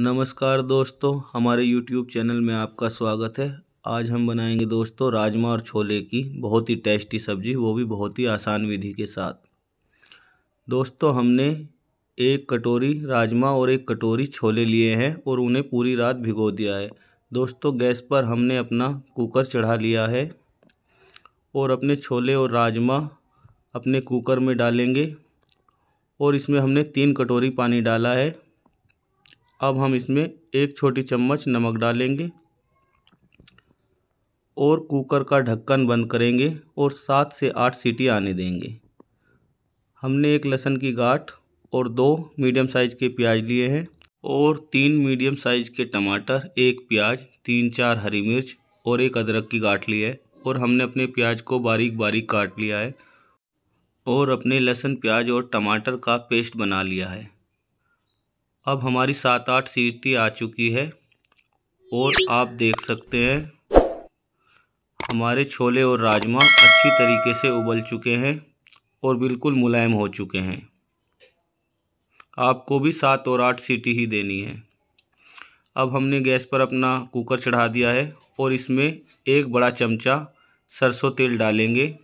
नमस्कार दोस्तों हमारे YouTube चैनल में आपका स्वागत है आज हम बनाएंगे दोस्तों राजमा और छोले की बहुत ही टेस्टी सब्जी वो भी बहुत ही आसान विधि के साथ दोस्तों हमने एक कटोरी राजमा और एक कटोरी छोले लिए हैं और उन्हें पूरी रात भिगो दिया है दोस्तों गैस पर हमने अपना कुकर चढ़ा लिया है और अपने छोले और राजमा अपने कुकर में डालेंगे और इसमें हमने तीन कटोरी पानी डाला है अब हम इसमें एक छोटी चम्मच नमक डालेंगे और कुकर का ढक्कन बंद करेंगे और सात से आठ सीटी आने देंगे हमने एक लहसुन की गाठ और दो मीडियम साइज़ के प्याज लिए हैं और तीन मीडियम साइज़ के टमाटर एक प्याज तीन चार हरी मिर्च और एक अदरक की गाठ ली है और हमने अपने प्याज को बारीक बारीक काट लिया है और अपने लहसुन प्याज और टमाटर का पेस्ट बना लिया है अब हमारी सात आठ सीटी आ चुकी है और आप देख सकते हैं हमारे छोले और राजमा अच्छी तरीके से उबल चुके हैं और बिल्कुल मुलायम हो चुके हैं आपको भी सात और आठ सीटी ही देनी है अब हमने गैस पर अपना कुकर चढ़ा दिया है और इसमें एक बड़ा चमचा सरसों तेल डालेंगे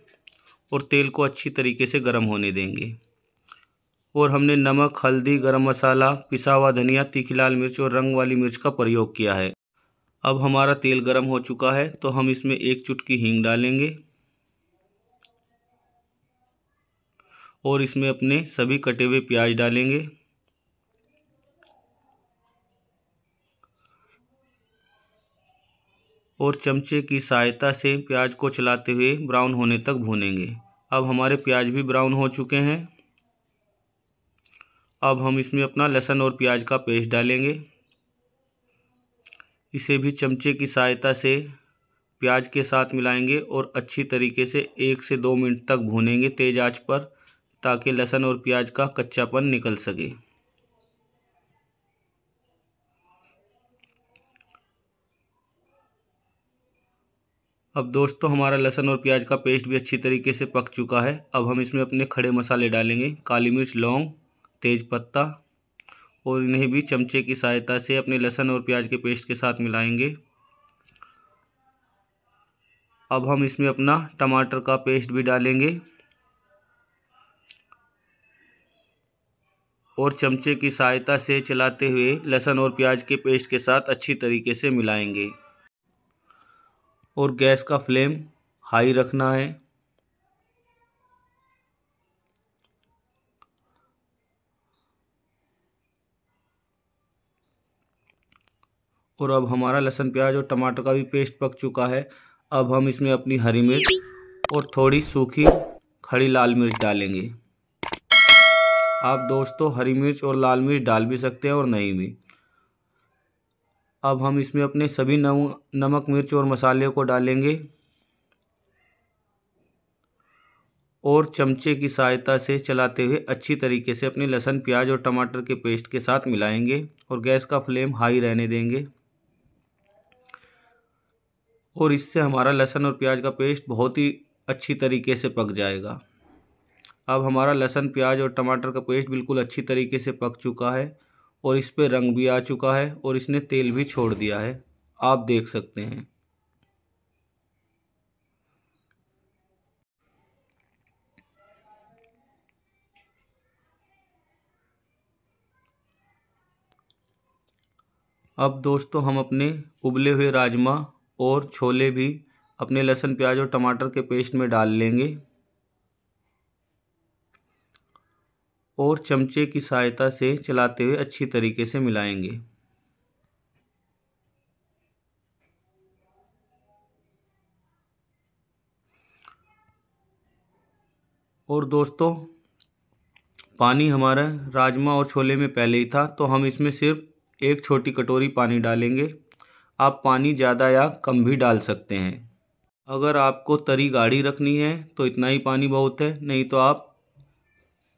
और तेल को अच्छी तरीके से गर्म होने देंगे और हमने नमक हल्दी गरम मसाला पिसा हुआ धनिया तीखी लाल मिर्च और रंग वाली मिर्च का प्रयोग किया है अब हमारा तेल गरम हो चुका है तो हम इसमें एक चुटकी हींग डालेंगे और इसमें अपने सभी कटे हुए प्याज डालेंगे और चमचे की सहायता से प्याज को चलाते हुए ब्राउन होने तक भूनेंगे अब हमारे प्याज भी ब्राउन हो चुके हैं अब हम इसमें अपना लहसुन और प्याज का पेस्ट डालेंगे इसे भी चमचे की सहायता से प्याज के साथ मिलाएंगे और अच्छी तरीके से एक से दो मिनट तक भूनेंगे तेज़ आंच पर ताकि लहसुन और प्याज का कच्चापन निकल सके अब दोस्तों हमारा लहसुन और प्याज का पेस्ट भी अच्छी तरीके से पक चुका है अब हम इसमें अपने खड़े मसाले डालेंगे काली मिर्च लौंग तेज पत्ता और इन्हें भी चमचे की सहायता से अपने लहसुन और प्याज के पेस्ट के साथ मिलाएंगे अब हम इसमें अपना टमाटर का पेस्ट भी डालेंगे और चमचे की सहायता से चलाते हुए लहसुन और प्याज के पेस्ट के साथ अच्छी तरीके से मिलाएंगे और गैस का फ्लेम हाई रखना है और अब हमारा लहसुन प्याज और टमाटर का भी पेस्ट पक चुका है अब हम इसमें अपनी हरी मिर्च और थोड़ी सूखी खड़ी लाल मिर्च डालेंगे आप दोस्तों हरी मिर्च और लाल मिर्च डाल भी सकते हैं और नहीं भी अब हम इसमें अपने सभी नम, नमक मिर्च और मसाले को डालेंगे और चमचे की सहायता से चलाते हुए अच्छी तरीके से अपने लहसुन प्याज और टमाटर के पेस्ट के साथ मिलाएंगे और गैस का फ्लेम हाई रहने देंगे और इससे हमारा लहसुन और प्याज का पेस्ट बहुत ही अच्छी तरीके से पक जाएगा अब हमारा लहसुन प्याज और टमाटर का पेस्ट बिल्कुल अच्छी तरीके से पक चुका है और इस पर रंग भी आ चुका है और इसने तेल भी छोड़ दिया है आप देख सकते हैं अब दोस्तों हम अपने उबले हुए राजमा और छोले भी अपने लहसुन प्याज और टमाटर के पेस्ट में डाल लेंगे और चमचे की सहायता से चलाते हुए अच्छी तरीके से मिलाएंगे और दोस्तों पानी हमारा राजमा और छोले में पहले ही था तो हम इसमें सिर्फ एक छोटी कटोरी पानी डालेंगे आप पानी ज़्यादा या कम भी डाल सकते हैं अगर आपको तरी गाढ़ी रखनी है तो इतना ही पानी बहुत है नहीं तो आप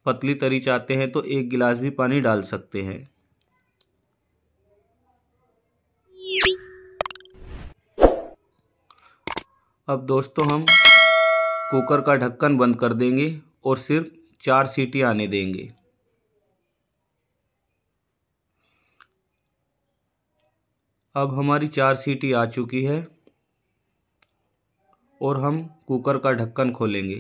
पतली तरी चाहते हैं तो एक गिलास भी पानी डाल सकते हैं अब दोस्तों हम कुकर का ढक्कन बंद कर देंगे और सिर्फ चार सीटी आने देंगे अब हमारी चार सीटी आ चुकी है और हम कुकर का ढक्कन खोलेंगे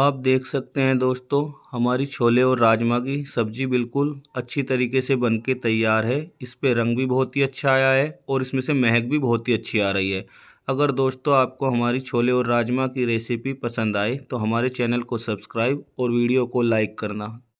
आप देख सकते हैं दोस्तों हमारी छोले और राजमा की सब्ज़ी बिल्कुल अच्छी तरीके से बन के तैयार है इस पर रंग भी बहुत ही अच्छा आया है और इसमें से महक भी बहुत ही अच्छी आ रही है अगर दोस्तों आपको हमारी छोले और राजमा की रेसिपी पसंद आए तो हमारे चैनल को सब्सक्राइब और वीडियो को लाइक करना